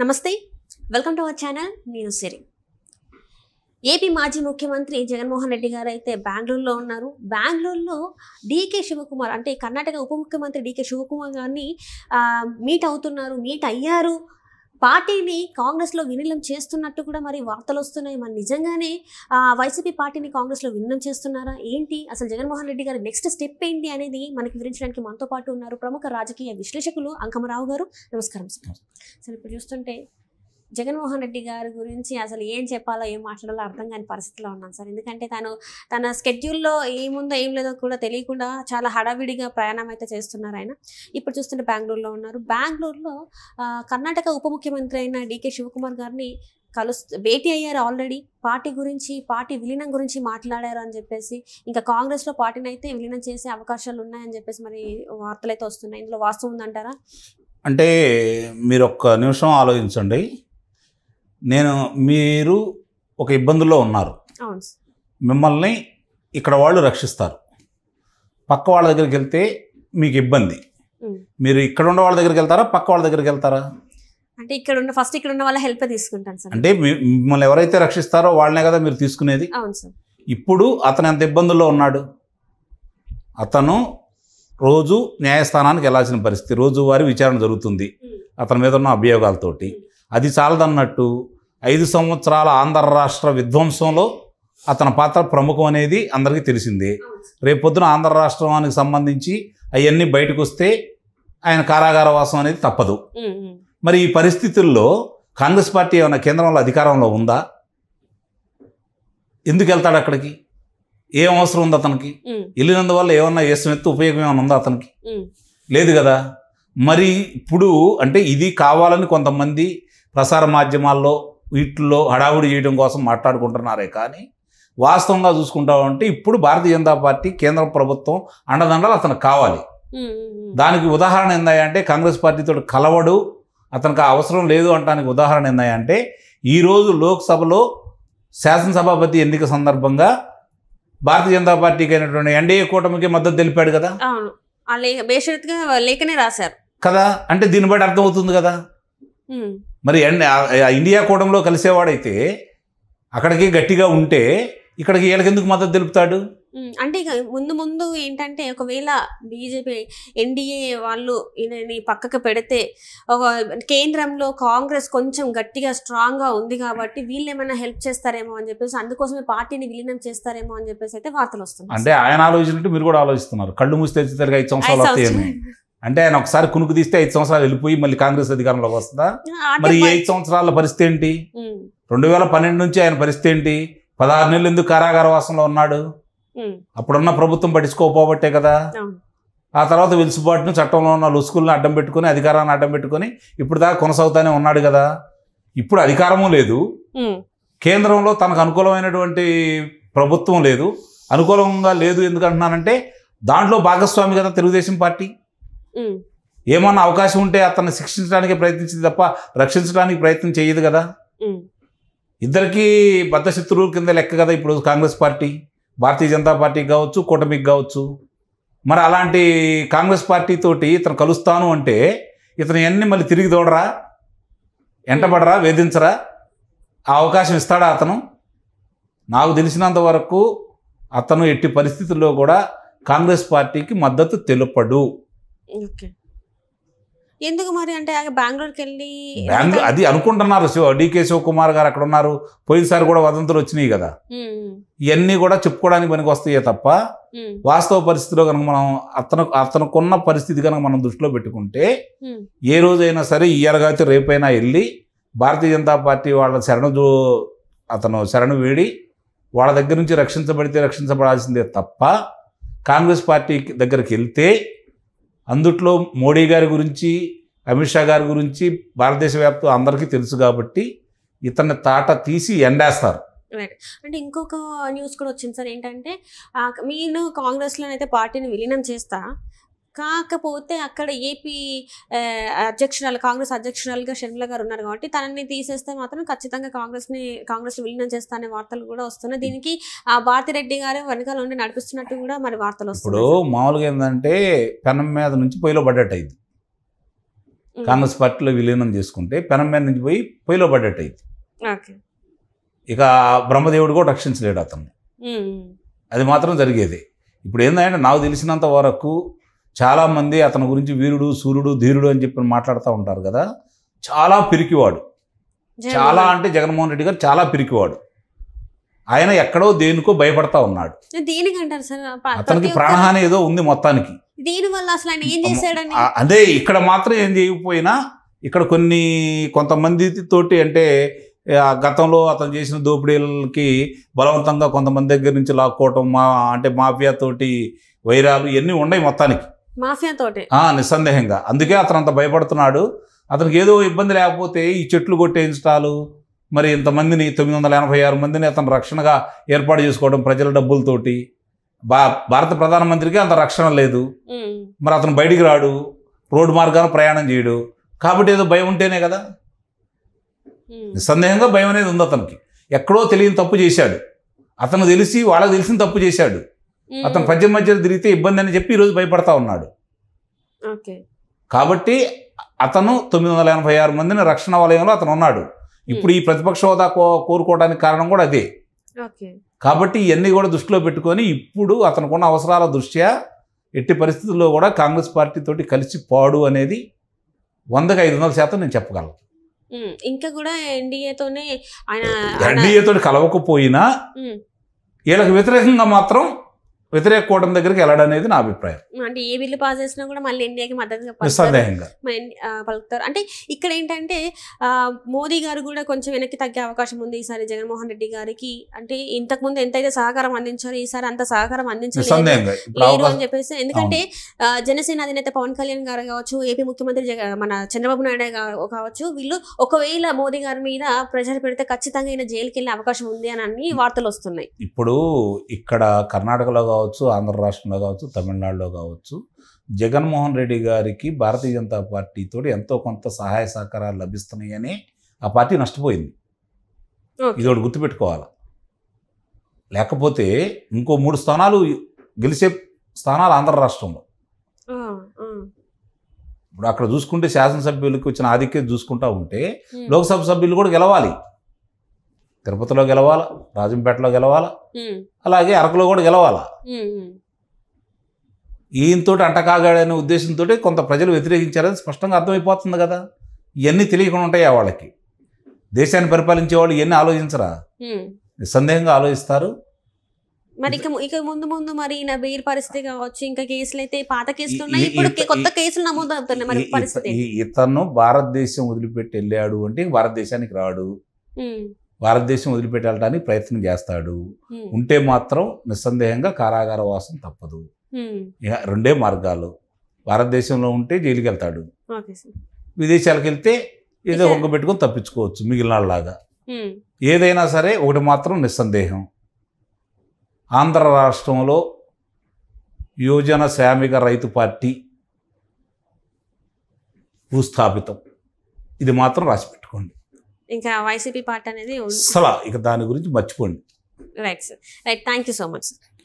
నమస్తే welcome to our channel నేను సిరి AP మాజీ ముఖ్యమంత్రి జగన్మోహన్ రెడ్డి గారు అయితే బెంగళూరులో ఉన్నారు బెంగళూరులో డీకే శివకుమార్ అంటే కర్ణాటక ఉప ముఖ్యమంత్రి డీకే శివకుమార్ గారిని మీట్ అవుతున్నారు మీట్ అయ్యారు పార్టీని కాంగ్రెస్లో విలీనం చేస్తున్నట్టు కూడా మరి వార్తలు వస్తున్నాయి మరి నిజంగానే వైసీపీ పార్టీని కాంగ్రెస్లో విలీనం చేస్తున్నారా ఏంటి అసలు జగన్మోహన్ రెడ్డి గారి నెక్స్ట్ స్టెప్ ఏంటి అనేది మనకి వివరించడానికి మనతో పాటు ఉన్నారు ప్రముఖ రాజకీయ విశ్లేషకులు అంకమరావు గారు నమస్కారం సార్ సార్ ఇప్పుడు చూస్తుంటే జగన్మోహన్ రెడ్డి గారి గురించి అసలు ఏం చెప్పాలో ఏం మాట్లాడాలో అర్థం కాని పరిస్థితిలో ఉన్నాను సార్ ఎందుకంటే తను తన స్కెడ్యూల్లో ఏముందో ఏం లేదో కూడా తెలియకుండా చాలా హడావిడిగా ప్రయాణం అయితే చేస్తున్నారు ఆయన ఇప్పుడు చూస్తుంటే బెంగళూరులో ఉన్నారు బెంగళూరులో కర్ణాటక ఉప ముఖ్యమంత్రి అయిన డికే శివకుమార్ గారిని కలుస్త భేటీ అయ్యారు ఆల్రెడీ పార్టీ గురించి పార్టీ విలీనం గురించి మాట్లాడారు అని చెప్పేసి ఇంకా కాంగ్రెస్లో పార్టీని అయితే విలీనం చేసే అవకాశాలు ఉన్నాయని చెప్పేసి మరి వార్తలు అయితే వస్తున్నాయి ఇందులో వాస్తవం ఉందంటారా అంటే మీరు ఒక్క నిమిషం ఆలోచించండి నేను మీరు ఒక ఇబ్బందుల్లో ఉన్నారు మిమ్మల్ని ఇక్కడ వాళ్ళు రక్షిస్తారు పక్క వాళ్ళ దగ్గరికి వెళ్తే మీకు ఇబ్బంది మీరు ఇక్కడ ఉన్న వాళ్ళ దగ్గరికి వెళ్తారా పక్క వాళ్ళ దగ్గరికి వెళ్తారా అంటే ఇక్కడ ఉన్న ఫస్ట్ ఇక్కడ ఉన్న వాళ్ళ హెల్ప్ తీసుకుంటాను సార్ అంటే మిమ్మల్ని ఎవరైతే రక్షిస్తారో వాళ్ళనే కదా మీరు తీసుకునేది అవును సార్ ఇప్పుడు అతను ఎంత ఇబ్బందుల్లో ఉన్నాడు అతను రోజు న్యాయస్థానానికి వెళ్ళాల్సిన పరిస్థితి రోజువారి విచారణ జరుగుతుంది అతని మీద ఉన్న అభియోగాలతోటి అది చాలదన్నట్టు ఐదు సంవత్సరాల ఆంధ్ర రాష్ట్ర విధ్వంసంలో అతని పాత్ర ప్రముఖం అనేది అందరికీ తెలిసిందే రేపొద్దున ఆంధ్ర రాష్ట్రానికి సంబంధించి అవన్నీ బయటకు వస్తే ఆయన కారాగార వాసం అనేది తప్పదు మరి ఈ పరిస్థితుల్లో కాంగ్రెస్ పార్టీ ఏమైనా కేంద్రంలో అధికారంలో ఉందా ఎందుకు వెళ్తాడు అక్కడికి ఏం అవసరం ఉంది అతనికి వెళ్ళినందువల్ల ఏమన్నా ఎత్తు ఉపయోగం ఏమైనా ఉందా అతనికి లేదు కదా మరి ఇప్పుడు అంటే ఇది కావాలని కొంతమంది ప్రసార మాధ్యమాల్లో వీటిల్లో హడావుడి చేయడం కోసం మాట్లాడుకుంటున్నారే కానీ వాస్తవంగా చూసుకుంటామంటే ఇప్పుడు భారతీయ జనతా పార్టీ కేంద్ర ప్రభుత్వం అండదండలు అతనికి కావాలి దానికి ఉదాహరణ ఏందాయంటే కాంగ్రెస్ పార్టీతో కలవడు అతనికి అవసరం లేదు అంటానికి ఉదాహరణ ఏందంటే ఈరోజు లోక్సభలో శాసనసభాపతి ఎన్నిక సందర్భంగా భారతీయ జనతా పార్టీకి అయినటువంటి ఎన్డీఏ కూటమికి మద్దతు తెలిపాడు కదా లేఖనే రాశారు కదా అంటే దీన్ని బట్టి అర్థమవుతుంది కదా మరి ఇండియా కూడంలో కలిసేవాడైతే అక్కడికి గట్టిగా ఉంటే ఇక్కడికి వీళ్ళకెందుకు మద్దతు తెలుపుతాడు అంటే ఇక ముందు ముందు ఏంటంటే ఒకవేళ బీజేపీ ఎన్డీఏ వాళ్ళు ఈయనని పక్కకు పెడితే ఒక కేంద్రంలో కాంగ్రెస్ కొంచెం గట్టిగా స్ట్రాంగ్గా ఉంది కాబట్టి వీళ్ళు ఏమైనా హెల్ప్ చేస్తారేమో అని చెప్పేసి అందుకోసమే పార్టీని విలీనం చేస్తారేమో అని చెప్పేసి అయితే వార్తలు వస్తున్నాయి అంటే ఆయన ఆలోచించినట్టు మీరు కూడా ఆలోచిస్తున్నారు కళ్ళు మూసి తెచ్చి ఐదు సంవత్సరాలు అంటే ఆయన ఒకసారి కునుకు తీస్తే ఐదు సంవత్సరాలు వెళ్ళిపోయి మళ్ళీ కాంగ్రెస్ అధికారంలోకి వస్తుందా మరి ఐదు సంవత్సరాల పరిస్థితి ఏంటి రెండు వేల పన్నెండు నుంచి ఆయన పరిస్థితి ఏంటి పదహారు నెలలు ఎందుకు కారాగారవాసంలో ఉన్నాడు అప్పుడున్న ప్రభుత్వం పట్టించుకోపోబట్టే కదా ఆ తర్వాత వెలుసుబాటును చట్టంలో ఉన్న లుసుకులను అడ్డం పెట్టుకుని అధికారాన్ని అడ్డం పెట్టుకుని ఇప్పుడు దాకా కొనసాగుతానే ఉన్నాడు కదా ఇప్పుడు అధికారము లేదు కేంద్రంలో తనకు అనుకూలమైనటువంటి ప్రభుత్వం లేదు అనుకూలంగా లేదు ఎందుకంటున్నానంటే దాంట్లో భాగస్వామి కదా తెలుగుదేశం పార్టీ ఏమన్నా అవకాశం ఉంటే అతన్ని శిక్షించడానికి ప్రయత్నించింది తప్ప రక్షించడానికి ప్రయత్నం చేయదు కదా ఇద్దరికీ బద్ధశత్రువు కింద లెక్క కదా ఇప్పుడు కాంగ్రెస్ పార్టీ భారతీయ జనతా పార్టీకి కావచ్చు కూటమికి కావచ్చు మరి అలాంటి కాంగ్రెస్ పార్టీతోటి ఇతను కలుస్తాను అంటే ఇతను ఎన్ని మళ్ళీ తిరిగి దూడరా ఎంటబడరా వేధించరా ఆ అవకాశం ఇస్తాడా అతను నాకు తెలిసినంత వరకు అతను ఎట్టి పరిస్థితుల్లో కూడా కాంగ్రెస్ పార్టీకి మద్దతు తెలుపడు ఎందుకు మరి అంటే బెంగళూరుకి వెళ్ళి బెంగళూరు అది అనుకుంటున్నారు డికే శివకుమార్ గారు అక్కడ ఉన్నారు పోయినసారి కూడా వదంతులు వచ్చినాయి కదా ఇవన్నీ కూడా చెప్పుకోవడానికి పనికి వస్తాయే తప్ప వాస్తవ పరిస్థితిలో కనుక మనం అతను అతనుకున్న పరిస్థితి కనుక మనం దృష్టిలో పెట్టుకుంటే ఏ రోజైనా సరే ఇయ్యాలగాతే రేపైనా వెళ్ళి భారతీయ జనతా పార్టీ వాళ్ళ శరణు అతను శరణు వేడి వాళ్ళ దగ్గర నుంచి రక్షించబడితే రక్షించబడాల్సిందే తప్ప కాంగ్రెస్ పార్టీ దగ్గరికి వెళ్తే అందుట్లో మోడీ గారి గురించి అమిత్ షా గారి గురించి భారతదేశ వ్యాప్తం అందరికీ తెలుసు కాబట్టి ఇతన్ని తాట తీసి ఎండేస్తారు అంటే ఇంకొక న్యూస్ కూడా వచ్చింది సార్ ఏంటంటే మీరు కాంగ్రెస్లోనైతే పార్టీని విలీనం చేస్తా కాకపోతే అక్కడ ఏపీ అధ్యక్షురాలు కాంగ్రెస్ అధ్యక్షురాలుగా షర్మిల గారు ఉన్నారు కాబట్టి తనని తీసేస్తే మాత్రం ఖచ్చితంగా కాంగ్రెస్ని కాంగ్రెస్ విలీనం చేస్తానే వార్తలు కూడా వస్తున్నాయి దీనికి ఆ భారతిరెడ్డి గారు వెనకాల ఉండి నడిపిస్తున్నట్టు కూడా మరి వార్తలు వస్తాయి ఇప్పుడు మామూలుగా ఏంటంటే పెనం మీద నుంచి పొయ్యిలో పడ్డట్టు అయింది కాంగ్రెస్ పార్టీలో విలీనం చేసుకుంటే పెనం మీద నుంచి పోయి పొయ్యిలో పడ్డట్టు అయింది ఇక బ్రహ్మదేవుడు కూడా రక్షించలేడు అతన్ని అది మాత్రం జరిగేది ఇప్పుడు ఏంటంటే నాకు తెలిసినంత వరకు చాలామంది అతని గురించి వీరుడు సూర్యుడు ధీరుడు అని చెప్పి మాట్లాడుతూ ఉంటారు కదా చాలా పిరికివాడు చాలా అంటే జగన్మోహన్ రెడ్డి గారు చాలా పిరికివాడు ఆయన ఎక్కడో దేనికో భయపడతా ఉన్నాడు అతనికి ప్రాణహాని ఏదో ఉంది మొత్తానికి అదే ఇక్కడ మాత్రం ఏం చేయకపోయినా ఇక్కడ కొన్ని కొంతమంది తోటి అంటే గతంలో అతను చేసిన దోపిడీలకి బలవంతంగా కొంతమంది దగ్గర నుంచి లాక్కోవటం మా అంటే మాఫియా తోటి వైరాలు ఇవన్నీ ఉన్నాయి మొత్తానికి నిస్సందేహంగా అందుకే అతను అంత భయపడుతున్నాడు అతనికి ఏదో ఇబ్బంది లేకపోతే ఈ చెట్లు కొట్టేయించటాలు మరి ఇంతమందిని తొమ్మిది వందల ఎనభై ఆరు మందిని అతను రక్షణగా ఏర్పాటు చేసుకోవడం ప్రజల డబ్బులతోటి భా భారత ప్రధానమంత్రికి అంత రక్షణ లేదు మరి అతను బయటికి రాడు రోడ్డు మార్గాన ప్రయాణం చేయడు కాబట్టి ఏదో భయం ఉంటేనే కదా నిస్సందేహంగా భయం అనేది ఉంది అతనికి ఎక్కడో తెలియని తప్పు చేశాడు అతను తెలిసి వాళ్ళకి తెలిసిన తప్పు చేశాడు Hmm. అతను పద్యం మధ్యలో తిరిగితే ఇబ్బంది అని చెప్పి ఈరోజు భయపడతా ఉన్నాడు కాబట్టి అతను తొమ్మిది వందల ఎనభై ఆరు మందిని రక్షణ వలయంలో అతను ఉన్నాడు hmm. ఇప్పుడు ఈ ప్రతిపక్ష హోదా కోరుకోవడానికి కారణం కూడా అదే కాబట్టి ఇవన్నీ కూడా దృష్టిలో పెట్టుకొని ఇప్పుడు అతనుకున్న అవసరాల దృష్ట్యా ఎట్టి పరిస్థితుల్లో కూడా కాంగ్రెస్ పార్టీతోటి కలిసి పాడు అనేది వందకు ఐదు వందల శాతం నేను చెప్పగలను hmm. ఇంకా కూడా ఎన్డీఏతోనే ఆయన ఎన్డీఏతో కలవకపోయినా వీళ్ళకి వ్యతిరేకంగా మాత్రం వ్యతిరేక కూటమి దగ్గరికి అనేది నా అభిప్రాయం అంటే ఏ బిల్లు పాస్ చేసినా కూడా మళ్ళీ ఇండియాకి మద్దతుగా నిస్సందేహంగా పలుకుతారు అంటే ఇక్కడ ఏంటంటే మోదీ గారు కూడా కొంచెం వెనక్కి తగ్గే అవకాశం ఉంది ఈసారి జగన్మోహన్ రెడ్డి గారికి అంటే ఇంతకు ముందు ఎంతైతే సహకారం అందించారో ఈసారి అంత సహకారం అందించారు అని చెప్పేసి ఎందుకంటే జనసేన అధినేత పవన్ కళ్యాణ్ గారు కావచ్చు ఏపీ ముఖ్యమంత్రి మన చంద్రబాబు నాయుడు కావచ్చు వీళ్ళు ఒకవేళ మోదీ గారి మీద ప్రెషర్ పెడితే ఖచ్చితంగా ఈయన జైలుకి వెళ్ళే అవకాశం ఉంది అని అన్ని వార్తలు వస్తున్నాయి ఇప్పుడు ఇక్కడ కర్ణాటకలో కావచ్చు ఆంధ్ర రాష్ట్రంలో కావచ్చు తమిళనాడులో కావచ్చు జగన్మోహన్ రెడ్డి గారికి భారతీయ జనతా పార్టీతో ఎంతో కొంత సహాయ సహకారాలు లభిస్తున్నాయని ఆ పార్టీ నష్టపోయింది ఇది ఒకటి గుర్తుపెట్టుకోవాలి లేకపోతే ఇంకో మూడు స్థానాలు గెలిచే స్థానాలు ఆంధ్ర రాష్ట్రంలో ఇప్పుడు అక్కడ చూసుకుంటే శాసనసభ్యులకు వచ్చిన ఆధిక్యత చూసుకుంటా ఉంటే లోక్సభ సభ్యులు కూడా గెలవాలి తిరుపతిలో గెలవాలా రాజంపేటలో గెలవాల అలాగే అరకులో కూడా గెలవాలా ఈయనతో అంటకాగాడనే ఉద్దేశంతో కొంత ప్రజలు వ్యతిరేకించారని స్పష్టంగా అర్థమైపోతుంది కదా ఇవన్నీ తెలియకుండా ఉంటాయి ఆ వాళ్ళకి దేశాన్ని పరిపాలించే వాళ్ళు ఇవన్నీ ఆలోచించరా నిస్సందేహంగా ఆలోచిస్తారు మరి ఇక ఇక ముందు ముందు మరి నా బెయిల్ పరిస్థితి కావచ్చు ఇంకా కేసులు అయితే పాత కేసులు కొత్త కేసులు నమోదు అవుతున్నాయి పరిస్థితి ఇతను భారతదేశం వదిలిపెట్టి వెళ్ళాడు అంటే భారతదేశానికి రాడు భారతదేశం వదిలిపెట్టాలని ప్రయత్నం చేస్తాడు ఉంటే మాత్రం నిస్సందేహంగా కారాగార వాసం తప్పదు రెండే మార్గాలు భారతదేశంలో ఉంటే జైలుకి వెళ్తాడు విదేశాలకు వెళ్తే ఏదో ఒక్క పెట్టుకొని తప్పించుకోవచ్చు మిగిలిన లాగా ఏదైనా సరే ఒకటి మాత్రం నిస్సందేహం ఆంధ్ర రాష్ట్రంలో యువజన శ్రామిక రైతు పార్టీ భూస్థాపితం ఇది మాత్రం రాసిపెట్టుకోండి ఇంకా వైసీపీ పార్టీ అనేది సలా ఇక దాని గురించి మర్చిపోండి right sir right thank so much sir